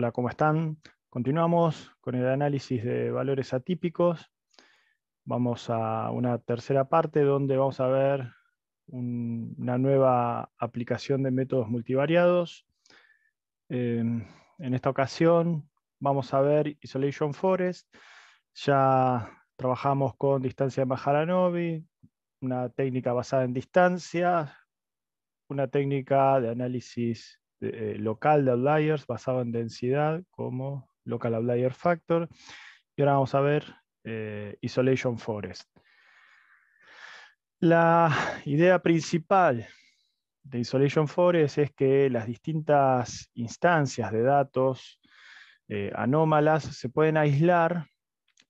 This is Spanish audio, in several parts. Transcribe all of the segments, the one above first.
Hola, ¿cómo están? Continuamos con el análisis de valores atípicos. Vamos a una tercera parte donde vamos a ver una nueva aplicación de métodos multivariados. en esta ocasión vamos a ver Isolation Forest. Ya trabajamos con distancia de Maharanovi, una técnica basada en distancia, una técnica de análisis eh, eh, local de outliers basado en densidad como local outlier factor. Y ahora vamos a ver eh, isolation forest. La idea principal de Isolation Forest es que las distintas instancias de datos anómalas se pueden aislar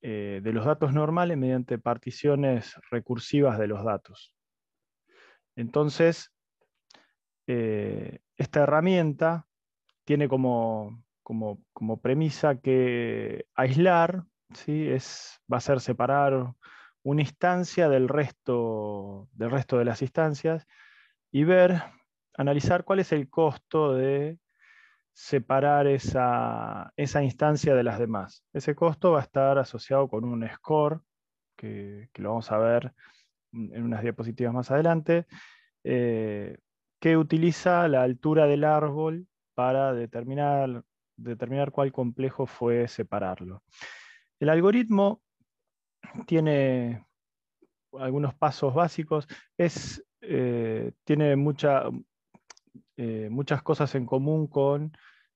de los datos normales mediante particiones recursivas de los datos. Entonces, esta herramienta tiene como, como, premisa que aislar ¿sí? es, va a ser separar una instancia del resto, del resto de las instancias y ver, analizar cuál es el costo de separar esa, instancia de las demás. Ese costo va a estar asociado con un score, que, lo vamos a ver en unas diapositivas más adelante, eh, que utiliza la altura del árbol para determinar, determinar cuál complejo fue separarlo. El algoritmo tiene algunos pasos básicos, es, eh, tiene mucha, eh, muchas cosas en común con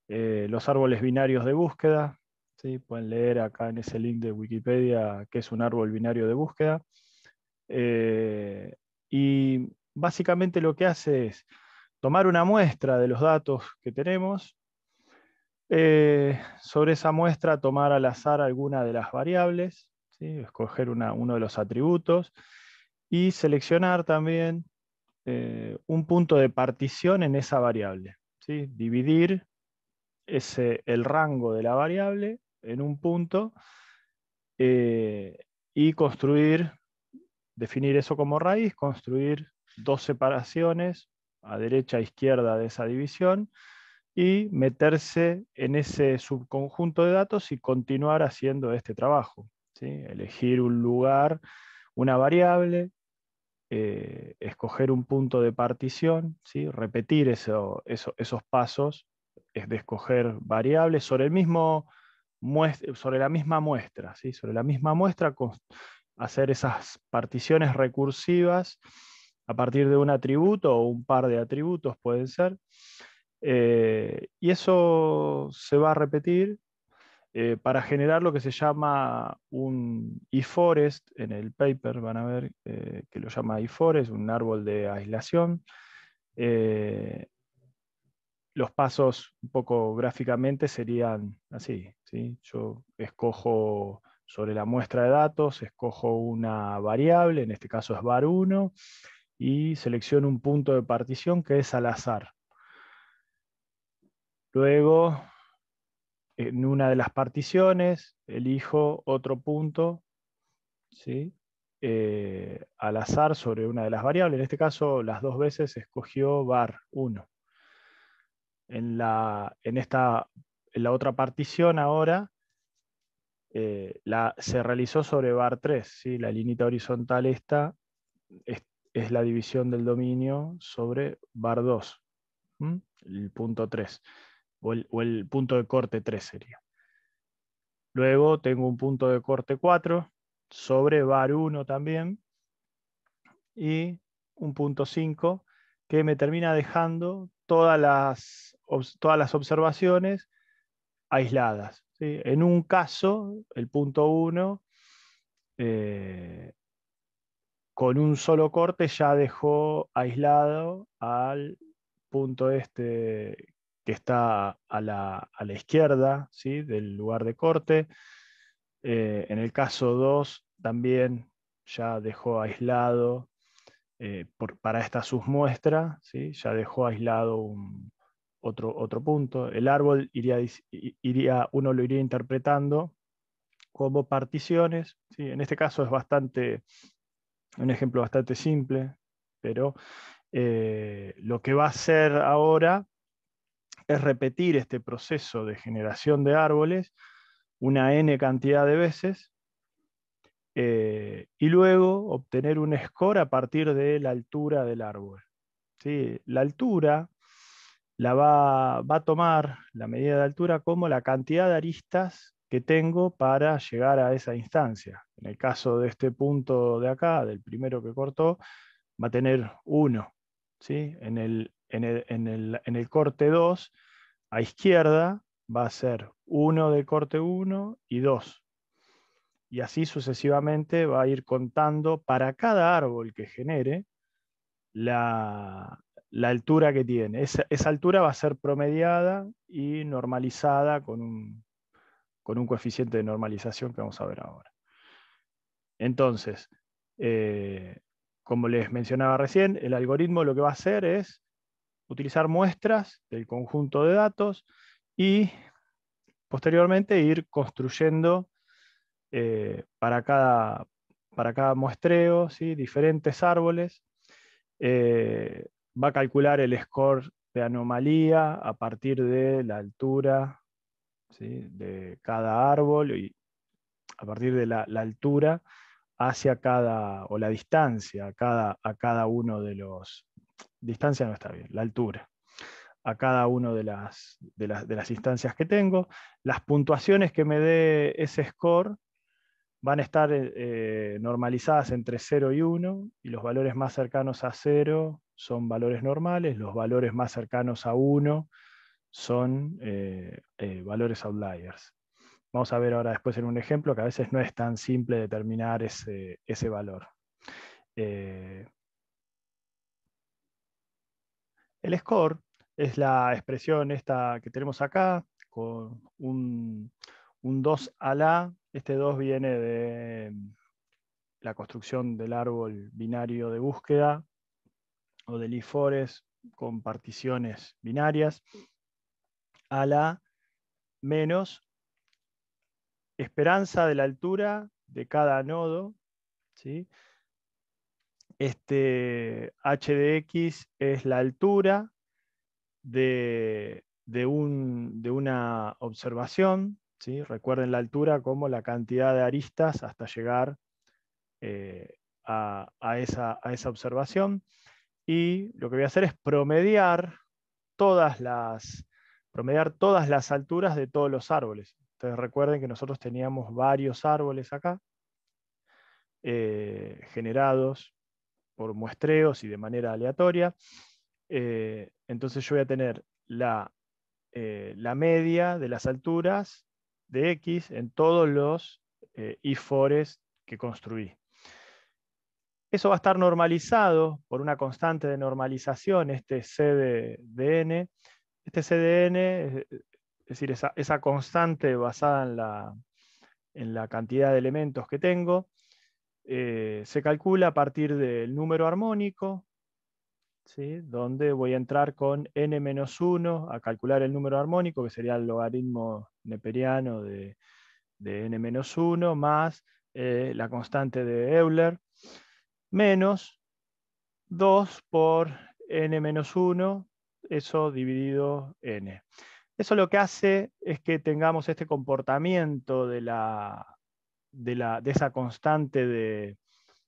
eh, los árboles binarios de búsqueda. ¿sí? Pueden leer acá en ese link de Wikipedia que es un árbol binario de búsqueda. y básicamente lo que hace es tomar una muestra de los datos que tenemos, eh, sobre esa muestra tomar al azar alguna de las variables, escoger uno de los atributos y seleccionar también eh, un punto de partición en esa variable. Dividir ese, el rango de la variable en un punto eh, y construir, definir eso como raíz, construir dos separaciones a derecha e izquierda de esa división y meterse en ese subconjunto de datos y continuar haciendo este trabajo. Elegir un lugar, una variable, eh, escoger un punto de partición, repetir esos pasos, es de escoger variables sobre, mismo sobre la misma muestra, sobre la misma muestra hacer esas particiones recursivas a partir de un atributo o un par de atributos pueden ser. Eh, y eso se va a repetir eh, para generar lo que se llama un eForest. En el paper van a ver eh, que lo llama eForest, un árbol de aislación. los pasos un poco gráficamente serían así. ¿sí? Yo escojo sobre la muestra de datos, escojo una variable, en este caso es var1, y selecciono un punto de partición que es al azar. Luego, en una de las particiones, elijo otro punto ¿sí? Eh, al azar sobre una de las variables. En este caso, las dos veces escogió bar 1. En la, en, esta, la otra partición ahora, eh, la, se realizó sobre bar 3. ¿sí? La línea horizontal esta es la división del dominio sobre bar 2, el punto 3, o el, punto de corte 3 sería. Luego tengo un punto de corte 4 sobre bar 1 también y un punto 5 que me termina dejando todas las, todas las observaciones aisladas. En un caso, el punto 1 eh, con un solo corte ya dejó aislado al punto este que está a la, izquierda ¿sí? del lugar de corte. Eh, en el caso 2 también ya dejó aislado eh, para esta submuestra, ¿sí? ya dejó aislado otro, otro punto. El árbol iría, iría, uno lo iría interpretando como particiones. ¿sí? En este caso es bastante un ejemplo bastante simple, pero eh, lo que va a hacer ahora es repetir este proceso de generación de árboles una n cantidad de veces eh, y luego obtener un score a partir de la altura del árbol. ¿Sí? La altura la va, va, a tomar, la medida de altura, como la cantidad de aristas que tengo para llegar a esa instancia. En el caso de este punto de acá, del primero que cortó, va a tener 1. ¿sí? En, el, en, el, en, el, corte 2, a izquierda, va a ser uno de corte 1 y 2. Y así sucesivamente va a ir contando para cada árbol que genere la, altura que tiene. Esa, esa, altura va a ser promediada y normalizada con un, con un coeficiente de normalización que vamos a ver ahora. Entonces, eh, como les mencionaba recién, el algoritmo lo que va a hacer es utilizar muestras del conjunto de datos y posteriormente ir construyendo eh, para, cada, para, cada, muestreo diferentes árboles. Eh, va a calcular el score de anomalía a partir de la altura de cada árbol y a partir de la, altura hacia cada, o la distancia a cada, a cada uno de los, distancia no está bien, la altura, a cada una de las, de, las, instancias que tengo. Las puntuaciones que me dé ese score van a estar eh, normalizadas entre 0 y 1, y los valores más cercanos a 0 son valores normales, los valores más cercanos a 1 son eh, eh, valores outliers. Vamos a ver ahora después en un ejemplo que a veces no es tan simple determinar ese, valor. Eh, el score es la expresión esta que tenemos acá, con un, un 2 a la. Este 2 viene de mm, la construcción del árbol binario de búsqueda o del IFORES con particiones binarias a la menos esperanza de la altura de cada nodo. ¿sí? Este h de x es la altura de, un, de una observación. ¿sí? Recuerden la altura como la cantidad de aristas hasta llegar eh, a, a esa observación. Y lo que voy a hacer es promediar todas las promediar todas las alturas de todos los árboles. Entonces recuerden que nosotros teníamos varios árboles acá, eh, generados por muestreos y de manera aleatoria. Eh, entonces yo voy a tener eh, la, media de las alturas de X en todos los ifores que construí. Eso va a estar normalizado por una constante de normalización, este C de este CDN, eh, eh, es decir, esa, constante basada en la, en la, cantidad de elementos que tengo, eh, se calcula a partir del número armónico, donde voy a entrar con n-1 a calcular el número armónico, que sería el logaritmo neperiano de, de n-1, más la constante de Euler, menos 2 por n-1 eso dividido n. Eso lo que hace es que tengamos este comportamiento de, la, de, la, de esa constante de,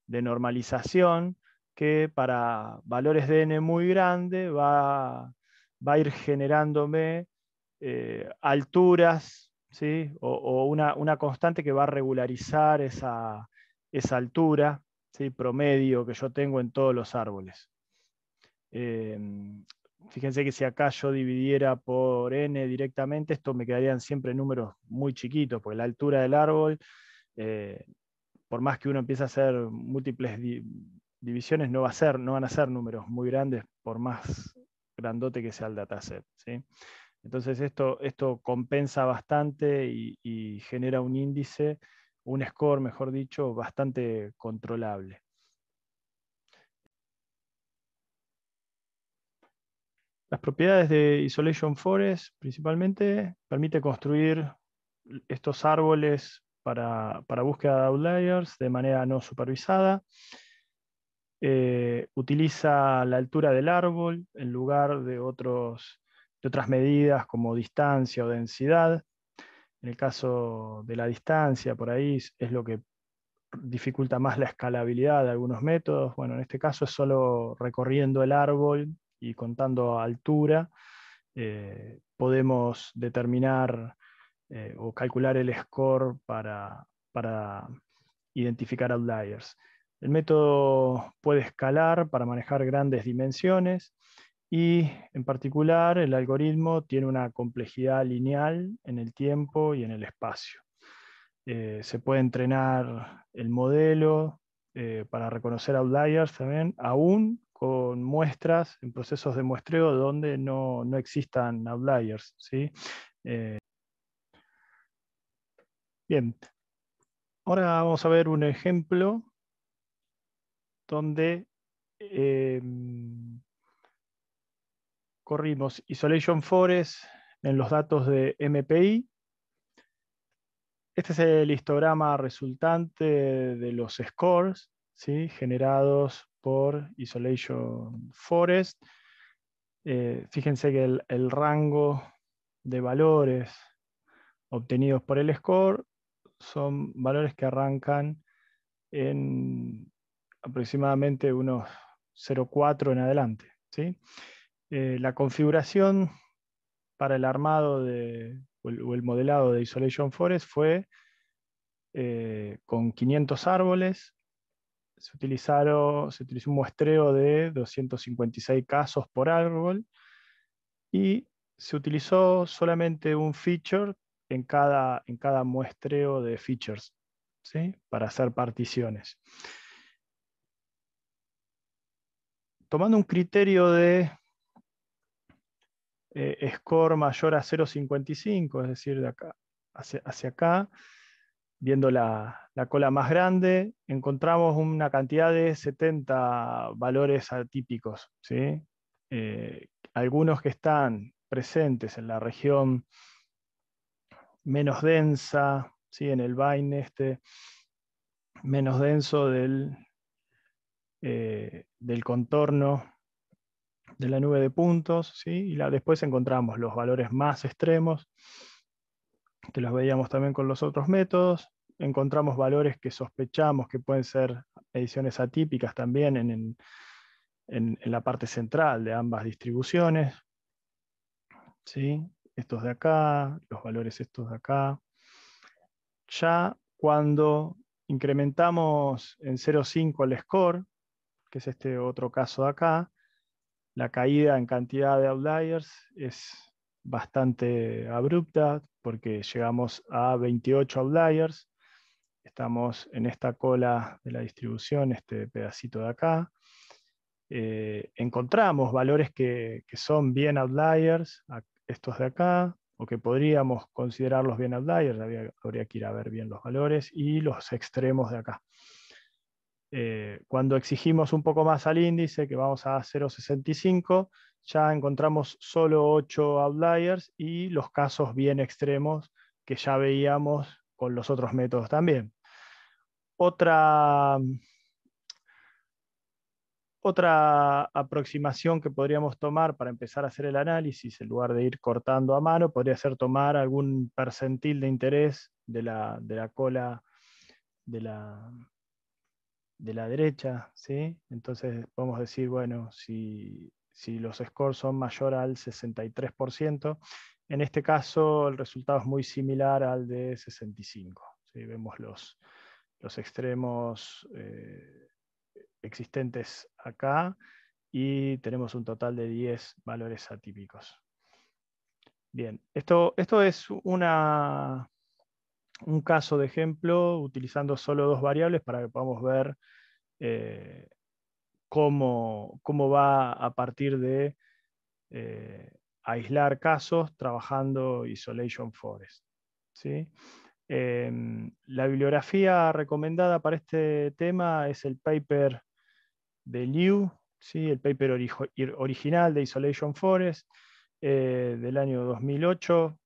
normalización que para valores de n muy grande va, va a ir generándome eh, alturas ¿sí? o, una, constante que va a regularizar esa, esa altura ¿sí? promedio que yo tengo en todos los árboles. Em, fíjense que si acá yo dividiera por n directamente, esto me quedarían siempre números muy chiquitos, porque la altura del árbol, eh, por más que uno empiece a hacer múltiples divisiones, no, va a ser, no van a ser números muy grandes, por más grandote que sea el dataset. ¿sí? Entonces esto, esto compensa bastante y genera un índice, un score, mejor dicho, bastante controlable. Las propiedades de Isolation Forest principalmente permite construir estos árboles para, búsqueda de outliers de manera no supervisada. Eh, utiliza la altura del árbol en lugar de, otros, de otras medidas como distancia o densidad. En el caso de la distancia, por ahí es lo que dificulta más la escalabilidad de algunos métodos. Bueno, en este caso es solo recorriendo el árbol y contando altura, eh, podemos determinar eh, o calcular el score para, para identificar outliers. El método puede escalar para manejar grandes dimensiones y en particular el algoritmo tiene una complejidad lineal en el tiempo y en el espacio. Eh, se puede entrenar el modelo para reconocer outliers también, aún con muestras, en procesos de muestreo donde no, existan outliers. ¿sí? Eh, bien, ahora vamos a ver un ejemplo donde eh, corrimos Isolation Forest en los datos de MPI. Este es el histograma resultante de los scores ¿sí? generados por Isolation Forest. Eh, fíjense que el, rango de valores obtenidos por el score son valores que arrancan en aproximadamente unos 0,4 en adelante. ¿sí? Eh, la configuración para el armado de, o, el, modelado de Isolation Forest fue eh, con 500 árboles, se, utilizó un muestreo de 256 casos por árbol y se utilizó solamente un feature en cada, muestreo de features ¿sí? para hacer particiones. Tomando un criterio de eh, score mayor a 0.55, es decir, de acá hacia acá, viendo la, cola más grande, encontramos una cantidad de 70 valores atípicos, eh, algunos que están presentes en la región menos densa, ¿sí? en el vain este menos denso del, eh, contorno de la nube de puntos, ¿sí? y después encontramos los valores más extremos, que los veíamos también con los otros métodos. Encontramos valores que sospechamos que pueden ser ediciones atípicas también en, la parte central de ambas distribuciones. ¿Sí? Estos de acá, los valores estos de acá. Ya cuando incrementamos en 0,5 el score, que es este otro caso de acá, la caída en cantidad de outliers es bastante abrupta porque llegamos a 28 outliers. Estamos en esta cola de la distribución, este pedacito de acá. Eh, encontramos valores que, son bien outliers, estos de acá, o que podríamos considerarlos bien outliers, habría, que ir a ver bien los valores, y los extremos de acá. Eh, cuando exigimos un poco más al índice, que vamos a 0.65, ya encontramos solo ocho outliers y los casos bien extremos que ya veíamos con los otros métodos también. Otra, otra aproximación que podríamos tomar para empezar a hacer el análisis, en lugar de ir cortando a mano, podría ser tomar algún percentil de interés de la, de la cola de la, de la derecha. ¿sí? Entonces podemos decir, bueno, si si los scores son mayor al 63%. En este caso, el resultado es muy similar al de 65. Vemos los, los extremos eh, existentes acá y tenemos un total de 10 valores atípicos. Bien, esto, esto es una, un caso de ejemplo utilizando solo dos variables para que podamos ver eh, cómo, va a partir de eh, aislar casos trabajando Isolation Forest. Em, la bibliografía recomendada para este tema es el paper de Liu, ¿sí? el paper original de Isolation Forest eh, del año 2008,